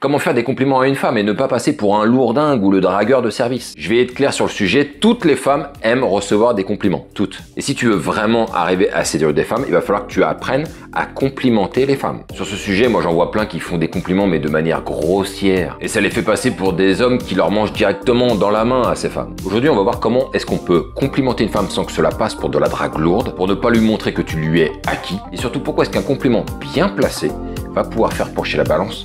Comment faire des compliments à une femme et ne pas passer pour un lourdingue ou le dragueur de service Je vais être clair sur le sujet, toutes les femmes aiment recevoir des compliments, toutes. Et si tu veux vraiment arriver à séduire des femmes, il va falloir que tu apprennes à complimenter les femmes. Sur ce sujet, moi j'en vois plein qui font des compliments mais de manière grossière. Et ça les fait passer pour des hommes qui leur mangent directement dans la main à ces femmes. Aujourd'hui, on va voir comment est-ce qu'on peut complimenter une femme sans que cela passe pour de la drague lourde, pour ne pas lui montrer que tu lui es acquis, et surtout pourquoi est-ce qu'un compliment bien placé va pouvoir faire pencher la balance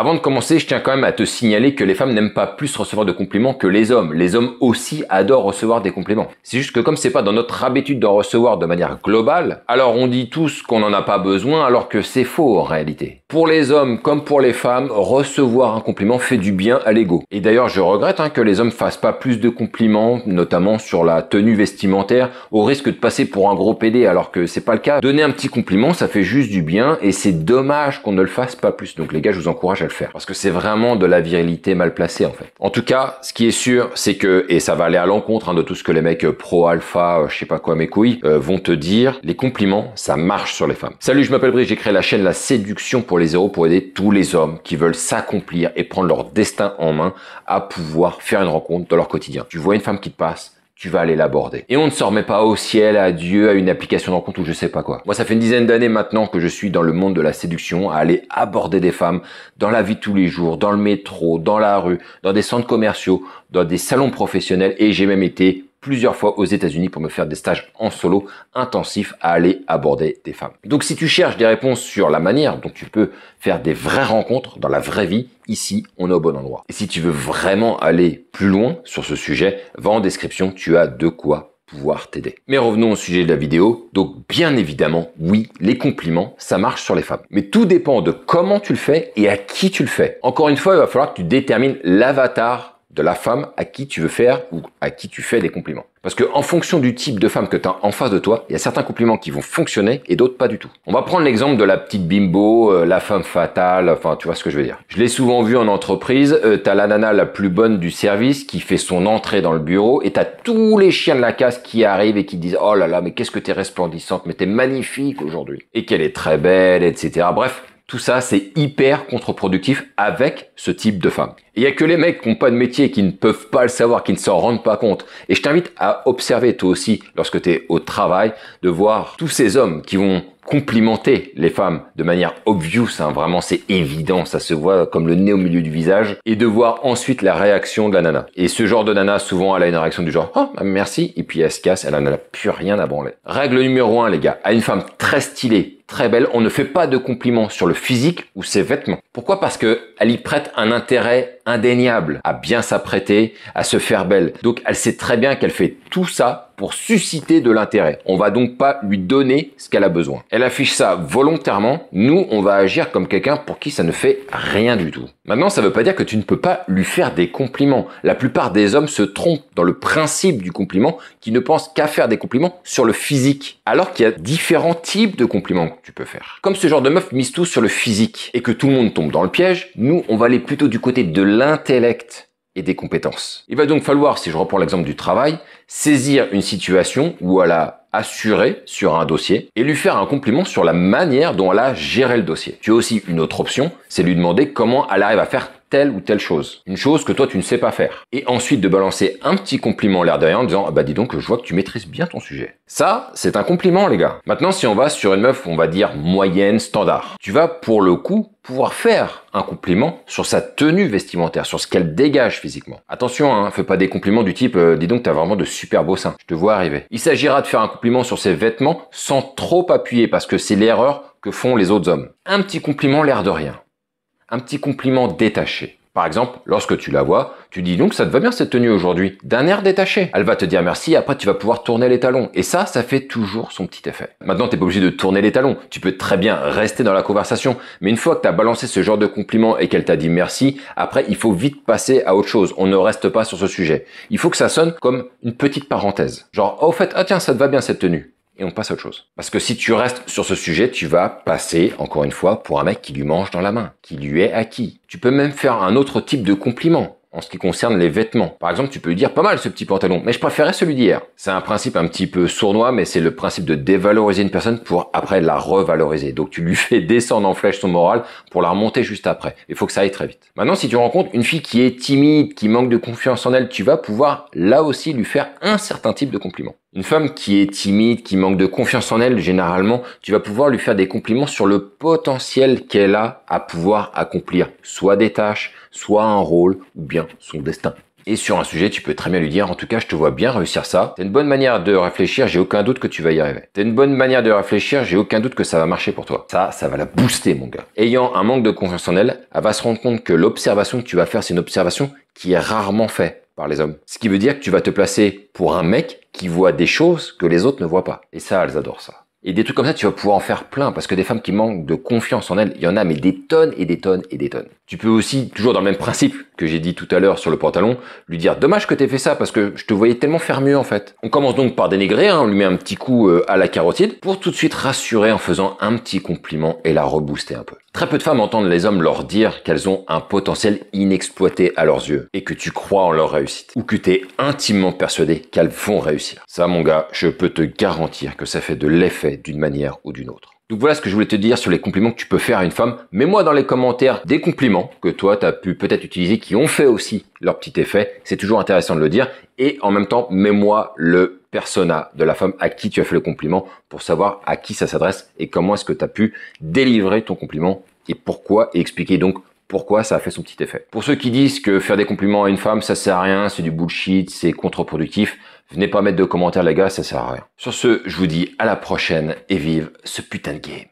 Avant de commencer, je tiens quand même à te signaler que les femmes n'aiment pas plus recevoir de compliments que les hommes. Les hommes aussi adorent recevoir des compliments. C'est juste que comme c'est pas dans notre habitude d'en recevoir de manière globale, alors on dit tous qu'on n'en a pas besoin alors que c'est faux en réalité. Pour les hommes comme pour les femmes, recevoir un compliment fait du bien à l'ego. Et d'ailleurs, je regrette hein, que les hommes fassent pas plus de compliments, notamment sur la tenue vestimentaire, au risque de passer pour un gros PD alors que c'est pas le cas. Donner un petit compliment, ça fait juste du bien et c'est dommage qu'on ne le fasse pas plus. Donc les gars, je vous encourage à faire. Parce que c'est vraiment de la virilité mal placée, en fait. En tout cas, ce qui est sûr, c'est que, et ça va aller à l'encontre hein, de tout ce que les mecs euh, pro-alpha, euh, je sais pas quoi, mes couilles, euh, vont te dire, les compliments, ça marche sur les femmes. Salut, je m'appelle Brice, j'ai créé la chaîne La Séduction pour les héros pour aider tous les hommes qui veulent s'accomplir et prendre leur destin en main à pouvoir faire une rencontre dans leur quotidien. Tu vois une femme qui te passe, tu vas aller l'aborder. Et on ne s'en remet pas au ciel, à Dieu, à une application d'encontre ou je sais pas quoi. Moi, ça fait une dizaine d'années maintenant que je suis dans le monde de la séduction, à aller aborder des femmes dans la vie de tous les jours, dans le métro, dans la rue, dans des centres commerciaux, dans des salons professionnels et j'ai même été plusieurs fois aux États-Unis pour me faire des stages en solo intensifs à aller aborder des femmes. Donc si tu cherches des réponses sur la manière dont tu peux faire des vraies rencontres dans la vraie vie, ici, on est au bon endroit. Et si tu veux vraiment aller plus loin sur ce sujet, va en description, tu as de quoi pouvoir t'aider. Mais revenons au sujet de la vidéo. Donc bien évidemment, oui, les compliments, ça marche sur les femmes. Mais tout dépend de comment tu le fais et à qui tu le fais. Encore une fois, il va falloir que tu détermines l'avatar de la femme à qui tu veux faire ou à qui tu fais des compliments. Parce que en fonction du type de femme que tu as en face de toi, il y a certains compliments qui vont fonctionner et d'autres pas du tout. On va prendre l'exemple de la petite bimbo, euh, la femme fatale, enfin tu vois ce que je veux dire. Je l'ai souvent vu en entreprise, euh, t'as la nana la plus bonne du service qui fait son entrée dans le bureau et t'as tous les chiens de la casse qui arrivent et qui disent oh là là mais qu'est-ce que t'es resplendissante, mais t'es magnifique aujourd'hui et qu'elle est très belle, etc. Bref, tout ça, c'est hyper contre-productif avec ce type de femme. Il y a que les mecs qui n'ont pas de métier, qui ne peuvent pas le savoir, qui ne s'en rendent pas compte. Et je t'invite à observer toi aussi, lorsque tu es au travail, de voir tous ces hommes qui vont complimenter les femmes de manière obvious, hein. vraiment c'est évident, ça se voit comme le nez au milieu du visage, et de voir ensuite la réaction de la nana. Et ce genre de nana, souvent, elle a une réaction du genre « Oh, ah, merci », et puis elle se casse, elle n'a plus rien à branler. Règle numéro 1, les gars, à une femme très stylée, très belle. On ne fait pas de compliments sur le physique ou ses vêtements. Pourquoi Parce que elle y prête un intérêt indéniable à bien s'apprêter, à se faire belle. Donc elle sait très bien qu'elle fait tout ça pour susciter de l'intérêt. On va donc pas lui donner ce qu'elle a besoin. Elle affiche ça volontairement. Nous, on va agir comme quelqu'un pour qui ça ne fait rien du tout. Maintenant, ça veut pas dire que tu ne peux pas lui faire des compliments. La plupart des hommes se trompent dans le principe du compliment qui ne pensent qu'à faire des compliments sur le physique. Alors qu'il y a différents types de compliments que tu peux faire. Comme ce genre de meuf mise tout sur le physique et que tout le monde tombe dans le piège, nous, on va aller plutôt du côté de l'intellect et des compétences. Il va donc falloir, si je reprends l'exemple du travail, saisir une situation où elle a assuré sur un dossier et lui faire un compliment sur la manière dont elle a géré le dossier. Tu as aussi une autre option, c'est lui demander comment elle arrive à faire telle ou telle chose. Une chose que toi tu ne sais pas faire. Et ensuite de balancer un petit compliment l'air derrière en disant ah bah dis donc je vois que tu maîtrises bien ton sujet. Ça, c'est un compliment les gars. Maintenant si on va sur une meuf, on va dire moyenne, standard. Tu vas pour le coup pouvoir faire un compliment sur sa tenue vestimentaire, sur ce qu'elle dégage physiquement. Attention, hein, fais pas des compliments du type euh, dis donc t'as vraiment de super beaux seins, je te vois arriver ». Il s'agira de faire un compliment sur ses vêtements sans trop appuyer parce que c'est l'erreur que font les autres hommes. Un petit compliment l'air de rien. Un petit compliment détaché. Par exemple, lorsque tu la vois, tu dis donc ça te va bien cette tenue aujourd'hui, d'un air détaché. Elle va te dire merci, après tu vas pouvoir tourner les talons. Et ça, ça fait toujours son petit effet. Maintenant, t'es pas obligé de tourner les talons. Tu peux très bien rester dans la conversation. Mais une fois que tu as balancé ce genre de compliment et qu'elle t'a dit merci, après, il faut vite passer à autre chose. On ne reste pas sur ce sujet. Il faut que ça sonne comme une petite parenthèse. Genre, au fait, ah tiens, ça te va bien cette tenue et on passe à autre chose. Parce que si tu restes sur ce sujet, tu vas passer, encore une fois, pour un mec qui lui mange dans la main, qui lui est acquis. Tu peux même faire un autre type de compliment en ce qui concerne les vêtements. Par exemple, tu peux lui dire pas mal ce petit pantalon, mais je préférais celui d'hier. C'est un principe un petit peu sournois, mais c'est le principe de dévaloriser une personne pour après la revaloriser. Donc tu lui fais descendre en flèche son moral pour la remonter juste après. Il faut que ça aille très vite. Maintenant, si tu rencontres une fille qui est timide, qui manque de confiance en elle, tu vas pouvoir là aussi lui faire un certain type de compliment. Une femme qui est timide, qui manque de confiance en elle, généralement, tu vas pouvoir lui faire des compliments sur le potentiel qu'elle a à pouvoir accomplir soit des tâches, soit un rôle ou bien son destin. Et sur un sujet, tu peux très bien lui dire, en tout cas, je te vois bien réussir ça. C'est une bonne manière de réfléchir, j'ai aucun doute que tu vas y arriver. C'est une bonne manière de réfléchir, j'ai aucun doute que ça va marcher pour toi. Ça, ça va la booster, mon gars. Ayant un manque de confiance en elle, elle va se rendre compte que l'observation que tu vas faire, c'est une observation qui est rarement faite par les hommes. Ce qui veut dire que tu vas te placer pour un mec qui voit des choses que les autres ne voient pas. Et ça, elles adorent ça. Et des trucs comme ça, tu vas pouvoir en faire plein, parce que des femmes qui manquent de confiance en elles, il y en a, mais des tonnes et des tonnes et des tonnes. Tu peux aussi, toujours dans le même principe que j'ai dit tout à l'heure sur le pantalon, lui dire « Dommage que t'aies fait ça, parce que je te voyais tellement faire mieux, en fait. » On commence donc par dénigrer, hein, on lui met un petit coup euh, à la carotide, pour tout de suite rassurer en faisant un petit compliment et la rebooster un peu. Très peu de femmes entendent les hommes leur dire qu'elles ont un potentiel inexploité à leurs yeux, et que tu crois en leur réussite, ou que tu es intimement persuadé qu'elles vont réussir. Ça, mon gars, je peux te garantir que ça fait de l'effet d'une manière ou d'une autre. Donc voilà ce que je voulais te dire sur les compliments que tu peux faire à une femme. Mets-moi dans les commentaires des compliments que toi tu as pu peut-être utiliser qui ont fait aussi leur petit effet. C'est toujours intéressant de le dire. Et en même temps, mets-moi le persona de la femme à qui tu as fait le compliment pour savoir à qui ça s'adresse et comment est-ce que tu as pu délivrer ton compliment et pourquoi et expliquer donc pourquoi ça a fait son petit effet. Pour ceux qui disent que faire des compliments à une femme, ça sert à rien, c'est du bullshit, c'est contre-productif, Venez pas mettre de commentaires, les gars, ça sert à rien. Sur ce, je vous dis à la prochaine et vive ce putain de game.